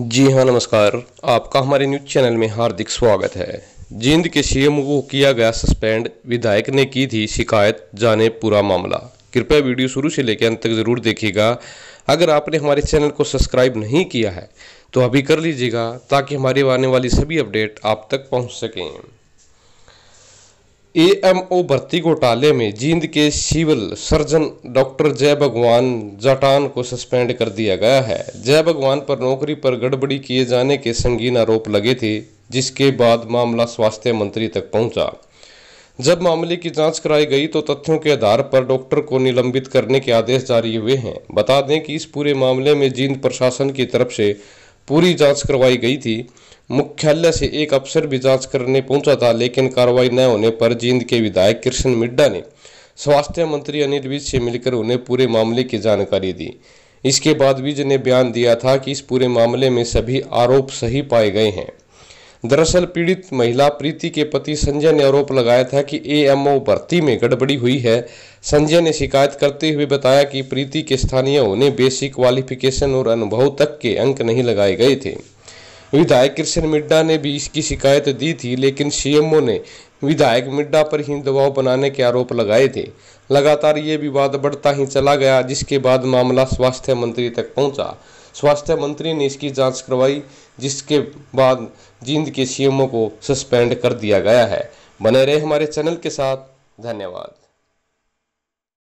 जी हाँ नमस्कार आपका हमारे न्यूज चैनल में हार्दिक स्वागत है जींद के सीएम को किया गया सस्पेंड विधायक ने की थी शिकायत जाने पूरा मामला कृपया वीडियो शुरू से लेकर अंत तक ज़रूर देखिएगा अगर आपने हमारे चैनल को सब्सक्राइब नहीं किया है तो अभी कर लीजिएगा ताकि हमारी आने वाली सभी अपडेट आप तक पहुंच सकें एएमओ भर्ती घोटाले में जींद के सिविल सर्जन डॉक्टर जय भगवान जाटान को सस्पेंड कर दिया गया है जय भगवान पर नौकरी पर गड़बड़ी किए जाने के संगीन आरोप लगे थे जिसके बाद मामला स्वास्थ्य मंत्री तक पहुंचा जब मामले की जांच कराई गई तो तथ्यों के आधार पर डॉक्टर को निलंबित करने के आदेश जारी हुए हैं बता दें कि इस पूरे मामले में जींद प्रशासन की तरफ से पूरी जांच करवाई गई थी मुख्यालय से एक अफसर भी जांच करने पहुंचा था लेकिन कार्रवाई न होने पर जींद के विधायक कृष्ण मिड्डा ने स्वास्थ्य मंत्री अनिल विज से मिलकर उन्हें पूरे मामले की जानकारी दी इसके बाद विज ने बयान दिया था कि इस पूरे मामले में सभी आरोप सही पाए गए हैं दरअसल पीड़ित महिला प्रीति के पति संजय ने आरोप लगाया था कि एएमओ भर्ती में गड़बड़ी हुई है संजय ने शिकायत करते हुए बताया कि प्रीति के स्थानीय उन्हें बेसिक क्वालिफिकेशन और अनुभव तक के अंक नहीं लगाए गए थे विधायक कृष्ण मिड्डा ने भी इसकी शिकायत दी थी लेकिन सीएमओ ने विधायक मिड्डा पर ही दबाव बनाने के आरोप लगाए थे लगातार ये विवाद बढ़ता ही चला गया जिसके बाद मामला स्वास्थ्य मंत्री तक पहुंचा स्वास्थ्य मंत्री ने इसकी जांच करवाई जिसके बाद जींद के सीएमओ को सस्पेंड कर दिया गया है बने रहे हमारे चैनल के साथ धन्यवाद